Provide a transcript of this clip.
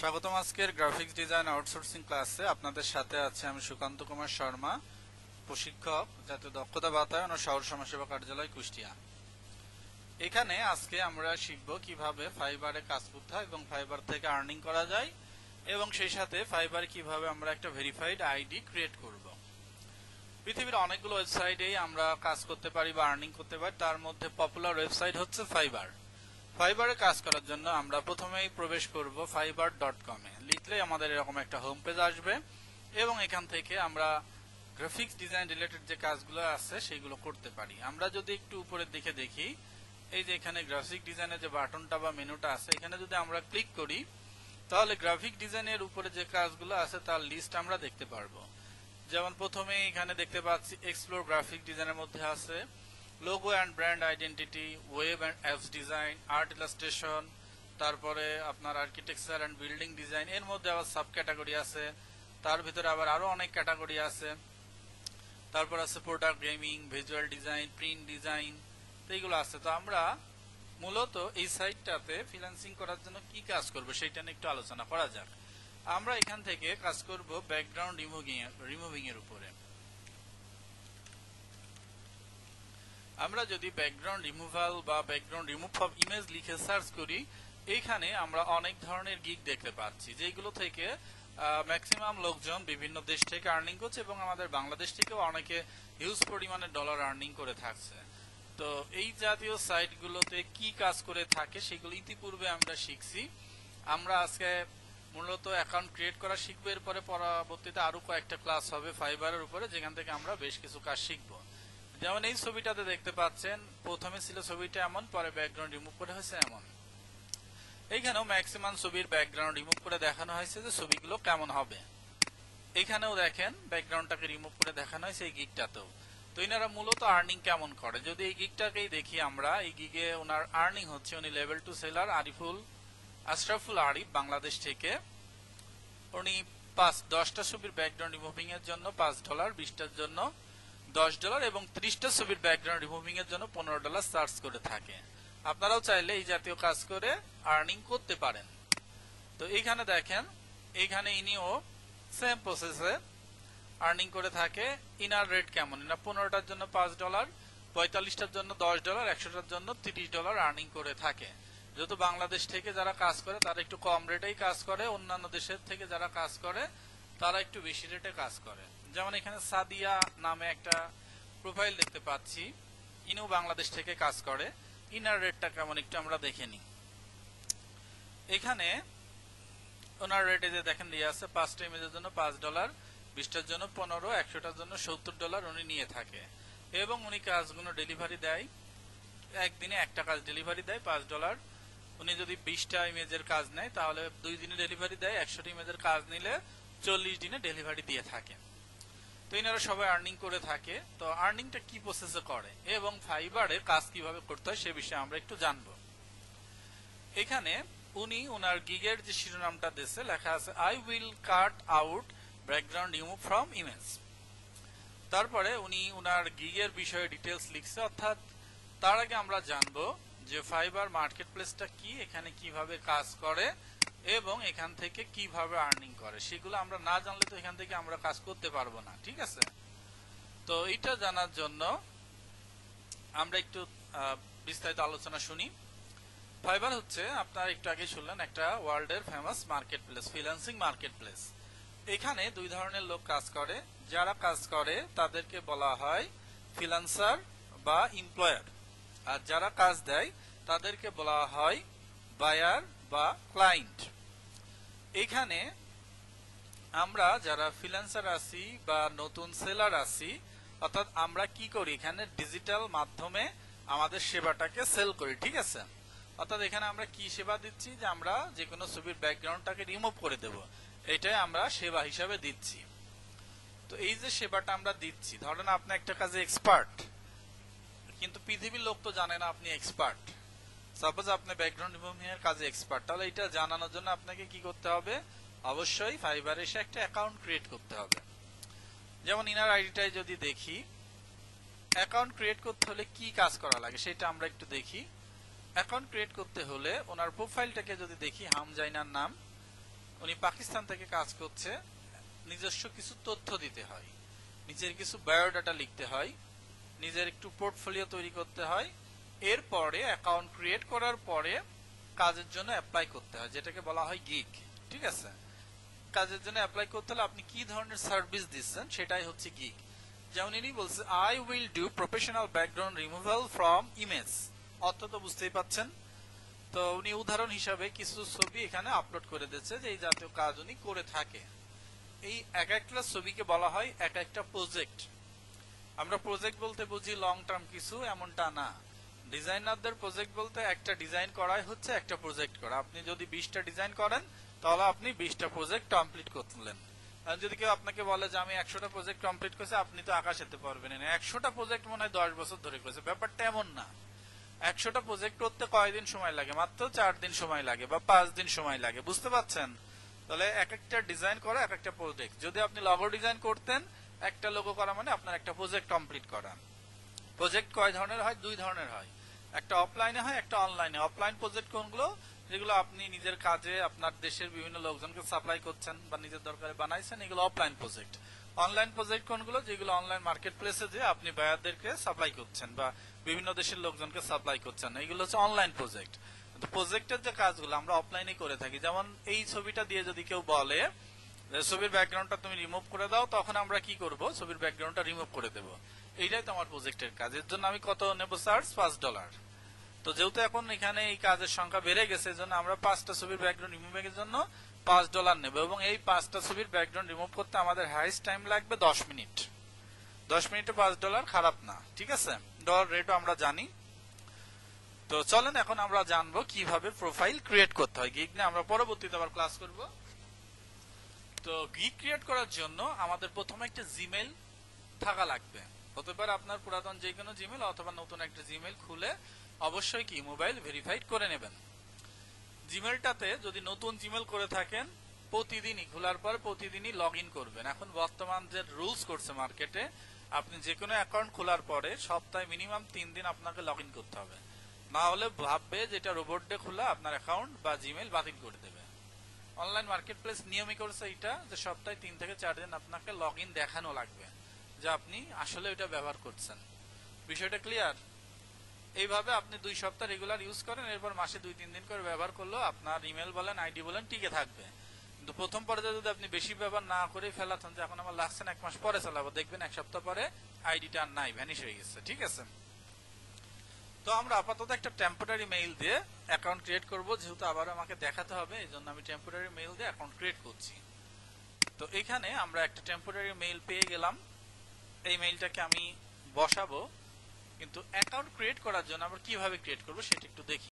স্বাগতম আজকের graphics design outsourcing ক্লাসে আপনাদের সাথে আছে আমি সুকান্ত কুমার শর্মা প্রশিক্ষক জাতীয় দক্ষতা বাতায়ন ও শহর সমাজসেবা কার্যালয় কুষ্টিয়া এখানে আজকে আমরা শিখব কিভাবে ফাইবারে কাজ করতে হয় এবং ফাইবার থেকে আর্নিং করা যায় এবং সেই সাথে ফাইবার কিভাবে আমরা একটা ভেরিফাইড আইডি ক্রিয়েট করব পৃথিবীর অনেকগুলো ওয়েবসাইটেই আমরা কাজ করতে পারি বা আর্নিং করতে পারি তার মধ্যে পপুলার ওয়েবসাইট হচ্ছে ফাইবার ফাইবারে কাজ করার জন্য আমরা প্রথমেই প্রবেশ করব ফাইবার ডট কমে লিখলে আমাদের এরকম একটা হোম পেজ আসবে এবং এখান থেকে আমরা গ্রাফিক্স ডিজাইন রিলেটেড যে কাজগুলো আছে সেগুলো করতে পারি আমরা যদি একটু উপরের দিকে দেখি এই যে এখানে গ্রাফিক ডিজাইনের যে বাটনটা বা মেনুটা আছে এখানে যদি আমরা ক্লিক করি তাহলে গ্রাফিক ডিজাইনের উপরে যে কাজগুলো আছে তার লিস্ট আমরা দেখতে পারবো যেমন প্রথমে এখানে দেখতে পাচ্ছি এক্সপ্লোর গ্রাফিক ডিজাইনের মধ্যে আছে logo and brand identity web and apps design art illustration তারপরে আপনার আর্কিটেকচার অ্যান্ড বিল্ডিং ডিজাইন এর মধ্যে আবার সাব ক্যাটাগরি আছে তার ভিতরে আবার আরও অনেক ক্যাটাগরি আছে তারপর আছে product gaming visual design print design তো এইগুলো আছে তো আমরা মূলত এই সাইটটাতে ফিনান্সিং করার জন্য কি কাজ করব সেইটা নিয়ে একটু আলোচনা করা যাক আমরা এখান থেকে কাজ করব ব্যাকগ্রাউন্ড রিমুভিং রিমুভিং এর উপরে আমরা যদি ব্যাকগ্রাউন্ড রিমুভাল বা ব্যাকগ্রাউন্ড রিমুভ ফর ইমেজ লিখে সার্চ করি এইখানে আমরা অনেক ধরনের গিক দেখতে পাচ্ছি যেগুলো থেকে ম্যাক্সিমাম লোকজন বিভিন্ন দেশ থেকে আর্নিং করছে এবং আমাদের বাংলাদেশ থেকেও অনেকে হিউজ পরিমাণে ডলার আর্নিং করে থাকছে তো এই জাতীয় সাইটগুলোতে কি কাজ করে থাকে সেগুলো ইতিপূর্বে আমরা শিখছি আমরা আজকে মূলত অ্যাকাউন্ট ক্রিয়েট করা শিখবো এরপরে পরবর্তীতে আরও কয়েকটা ক্লাস হবে ফাইবারের উপরে যেখান থেকে আমরা বেশ কিছু কাজ শিখবো যেমন এই ছবিটাতে দেখতে পাচ্ছেন প্রথমে ছিল ছবিটা এমন পরে ব্যাকগ্রাউন্ড রিমুভ করে হয়েছে এমন এইখানেও ম্যাক্সিমাম ছবির ব্যাকগ্রাউন্ড রিমুভ করে দেখানো হয়েছে যে ছবিগুলো কেমন হবে এইখানেও দেখেন ব্যাকগ্রাউন্ডটাকে রিমুভ করে দেখানো হয়েছে এই গিকটাতেও তো এনারা মূলত আর্নিং কেমন করে যদি এই গিকটাকেই দেখি আমরা এই গিগে ওনার আর্নিং হচ্ছে উনি level two seller Ariful Ashraful Arif Bangladesh থেকে উনি পাঁচ দশটা ছবির ব্যাকগ্রাউন্ড রিমুভিং এর জন্য পাঁচ ডলার বিশটার জন্য দশ ডলার এবং ত্রিশটা ছবির ব্যাকগ্রাউন্ড রিমুভিং এর জন্য পনেরো ডলার চার্জ করে থাকে আপনারাও চাইলে এই জাতীয় কাজ করে আর্নিং করতে পারেন তো এইখানে দেখেন এইখানে ইনিও সেম প্রসেসে আর্নিং করে থাকে ইনার রেট কেমন ইনার পনেরোটার জন্য পাঁচ ডলার পঁয়তাল্লিশটার জন্য দশ ডলার একশোটার জন্য তিরিশ ডলার আর্নিং করে থাকে যেহেতু বাংলাদেশ থেকে যারা কাজ করে তারা একটু কম রেটেই কাজ করে অন্যান্য দেশের থেকে যারা কাজ করে তারা একটু বেশি রেটে কাজ করে যেমন এখানে সাদিয়া নামে একটা প্রোফাইল দেখতে পাচ্ছি ইনিও বাংলাদেশ থেকে কাজ করে ইনার রেটটা কেমন একটু আমরা দেখে নিই এখানে ওনার রেটে যে দেখেন দিয়ে আছে পাঁচটা ইমেজের জন্য পাঁচ ডলার বিশটার জন্য পনেরো একশোটার জন্য সত্তর ডলার উনি নিয়ে থাকে এবং উনি কাজগুলো ডেলিভারি দেয় একদিনে একটা কাজ ডেলিভারি দেয় পাঁচ ডলার উনি যদি বিশটা ইমেজের কাজ নেয় তাহলে দুই দিনে ডেলিভারি দেয় একশোটা ইমেজের কাজ নিলে চল্লিশ দিনে ডেলিভারি দিয়ে থাকে তো এনারা সবাই আর্নিং করে থাকে তো আর্নিংটা কি প্রসেসে করে এবং ফাইবারের কাজ কিভাবে করতে হয় সে বিষয়ে আমরা একটু জানব এখানে উনি ওনার গিগের যে শিরোনামটা দিয়েছে লেখা আছে I will cut out background remove from image তারপরে উনি ওনার গিগের বিষয়ে ডিটেলস লিখছে অর্থাৎ তার আগে আমরা জানবো যে ফাইবার মার্কেট প্লেসটা কি এখানে কিভাবে কাজ করে এবং এখান থেকে কিভাবে আর্নিং করে সেগুলো আমরা না জানলে তো এখান থেকে আমরা কাজ করতে পারবো না ঠিক আছে তো এটা জানার জন্য আমরা একটু বিস্তারিত আলোচনা শুনি ফাইবার হচ্ছে আপনার একটু আগে শুনলেন একটা ওয়ার্ল্ডের famous market place freelancing market place এখানে দুই ধরনের লোক কাজ করে যারা কাজ করে তাদেরকে বলা হয় ফ্রিল্যান্সার বা এমপ্লয়ার আর যারা কাজ দেয় তাদেরকে বলা হয় বায়ার বা ক্লায়েন্ট এখানে আমরা যারা ফ্রিল্যান্সার আছি বা নতুন সেলার আছি অর্থাৎ আমরা কি করি এখানে ডিজিটাল মাধ্যমে আমাদের সেবাটাকে সেল করি ঠিক আছে অর্থাৎ এখানে আমরা কি সেবা দিচ্ছি যে আমরা যে কোনো ছবির ব্যাকগ্রাউন্ডটাকে রিমুভ করে দেব এটাই আমরা সেবা হিসাবে দিচ্ছি তো এই যে সেবাটা আমরা দিচ্ছি ধরেন আপনি একটা কাজে এক্সপার্ট কিন্তু পৃথিবীর লোক তো জানে না আপনি এক্সপার্ট সাপোজ আপনি ব্যাকগ্রাউন্ড রিমুভিং কাজে এক্সপার্ট তাহলে এটা জানানোর জন্য আপনাকে কি করতে হবে অবশ্যই ফাইবার এসে একটা অ্যাকাউন্ট ক্রিয়েট করতে হবে যেমন ইনার আইডিটাই যদি দেখি অ্যাকাউন্ট ক্রিয়েট করতে হলে কি কাজ করা লাগে সেটা আমরা একটু দেখি অ্যাকাউন্ট ক্রিয়েট করতে হলে ওনার প্রোফাইলটাকে যদি দেখি হামজাইনার নাম উনি পাকিস্তান থেকে কাজ করছে নিজস্ব কিছু তথ্য দিতে হয় নিজের কিছু বায়োডাটা লিখতে হয় নিজের একটু পোর্টফোলিও তৈরি করতে হয় এরপরে অ্যাকাউন্ট ক্রিয়েট করার পরে কাজের জন্য অ্যাপ্লাই করতে হয় যেটাকে বলা হয় গিগ ঠিক আছে কাজের জন্য অ্যাপ্লাই করতে হলে আপনি কি ধরনের সার্ভিস দিচ্ছেন সেটাই হচ্ছে গিগ যেমন ইনি বলছে I will do professional background removal from image অর্থ তো বুঝতেই পাচ্ছেন তো উনি উদাহরণ হিসাবে কিছু ছবি এখানে আপলোড করে দিচ্ছে যে এই জাতীয় কাজ উনি করে থাকে এই এক একটা ছবিকে বলা হয় এক একটা প্রজেক্ট আমরা প্রজেক্ট বলতে বুঝি লং টার্ম কিছু এমনটা না ডিজাইনারদের প্রজেক্ট বলতে একটা ডিজাইন করাই হচ্ছে একটা প্রজেক্ট করা আপনি যদি বিশটা ডিজাইন করেন তাহলে আপনি বিশটা প্রজেক্ট কমপ্লিট করলেন আর যদি কেউ আপনাকে বলে যে আমি একশোটা প্রজেক্ট কমপ্লিট করেছি আপনি তো আকাশ হতে পারবেন না একশোটা প্রজেক্ট মনে হয় দশ বছর ধরে করেছে ব্যাপারটা এমন না একশোটা প্রজেক্ট করতে কয়দিন সময় লাগে মাত্র চার দিন সময় লাগে বা পাঁচ দিন সময় লাগে বুঝতে পারছেন তাহলে এক একটা ডিজাইন করা এক একটা প্রজেক্ট যদি আপনি লগো ডিজাইন করতেন একটা লোগো করা মানে আপনার একটা প্রজেক্ট কমপ্লিট করা প্রজেক্ট কয় ধরনের হয় দুই ধরনের হয় একটা অফলাইনে হয় একটা অনলাইনে অফলাইন প্রজেক্ট কোনগুলো যেগুলো আপনি নিজের কাজে আপনার দেশের বিভিন্ন লোকজনকে সাপ্লাই করছেন বা নিজের দরকারে বানাইছেন এগুলো অফলাইন প্রজেক্ট অনলাইন প্রজেক্ট কোনগুলো যেগুলো অনলাইন মার্কেট প্লেসে যে আপনি বায়ারদেরকে সাপ্লাই করছেন বা বিভিন্ন দেশের লোকজনকে সাপ্লাই করছেন এগুলো হচ্ছে অনলাইন প্রজেক্ট প্রজেক্টের যে কাজগুলো আমরা অফলাইনে করে থাকি যেমন এই ছবিটা দিয়ে যদি কেউ বলে ছবির ব্যাকগ্রাউন্ডটা তুমি রিমুভ করে দাও তখন আমরা কি করব ছবির ব্যাকগ্রাউন্ডটা রিমুভ করে দেব এইটাই তো আমার প্রজেক্টের কাজ এর জন্য আমি কত নেব চার্জ পাঁচ ডলার তো যেহেতু এখন এখানে এই কাজের সংখ্যা বেড়ে গেছে জন্য আমরা পাঁচটা ছবির ব্যাকগ্রাউন্ড রিমুভের জন্য পাঁচ ডলার নেব এবং এই পাঁচটা ছবির ব্যাকগ্রাউন্ড রিমুভ করতে আমাদের হাইস্ট টাইম লাগবে দশ মিনিট দশ মিনিটে পাঁচ ডলার খারাপ না ঠিক আছে ডলার রেটও আমরা জানি তো চলেন এখন আমরা জানবো কিভাবে প্রোফাইল ক্রিয়েট করতে হয় গিগ আমরা পরবর্তীতে আবার ক্লাস করবো তো গিক ক্রিয়েট করার জন্য আমাদের প্রথমে একটা জিমেল থাকা লাগবে হতে পারে আপনার পুরাতন যে কোনো জিমেল অথবা নতুন একটা জিমেল খুলে অবশ্যই কি মোবাইল ভেরিফাইড করে নেবেন জিমেলটাতে যদি নতুন জিমেল করে থাকেন প্রতিদিনই খোলার পর প্রতিদিনই লগ করবেন এখন বর্তমান যে রুলস করছে মার্কেটে আপনি যে কোনো অ্যাকাউন্ট খোলার পরে সপ্তাহে মিনিমাম তিন দিন আপনাকে লগ করতে হবে না হলে ভাববে যেটা রোবট ডে খোলা আপনার অ্যাকাউন্ট বা জিমেল বাতিল করে দেবে অনলাইন মার্কেটপ্লেস নিয়মই করেছে এটা যে সপ্তাহে তিন থেকে চার দিন আপনাকে লগ ইন দেখানো লাগবে যে আপনি আসলে ওইটা ব্যবহার করছেন বিষয়টা ক্লিয়ার এইভাবে আপনি দুই সপ্তাহ রেগুলার ইউজ করেন এরপর মাসে দুই তিন দিন করে ব্যবহার করলেও আপনার ইমেল বলেন আইডি বলেন টিকে থাকবে কিন্তু প্রথম পর্যায়ে যদি আপনি বেশি ব্যবহার না করে ফেলাতেন যে এখন আমার লাগছেন এক মাস পরে চালাবো দেখবেন এক সপ্তাহ পরে আইডিটা আর নাই ভ্যানিশ হয়ে গেছে ঠিক আছে তো আমরা আপাতত একটা টেম্পোরারি মেইল দিয়ে অ্যাকাউন্ট ক্রিয়েট করব যেহেতু আবার আমাকে দেখাতে হবে এই জন্য আমি টেম্পোরারি মেইল দিয়ে অ্যাকাউন্ট ক্রিয়েট করছি তো এখানে আমরা একটা টেম্পোরারি মেইল পেয়ে গেলাম এই মেইলটাকে আমি বসাবো কিন্তু অ্যাকাউন্ট ক্রিয়েট করার জন্য আমরা কিভাবে ক্রিয়েট করব সেটা একটু দেখি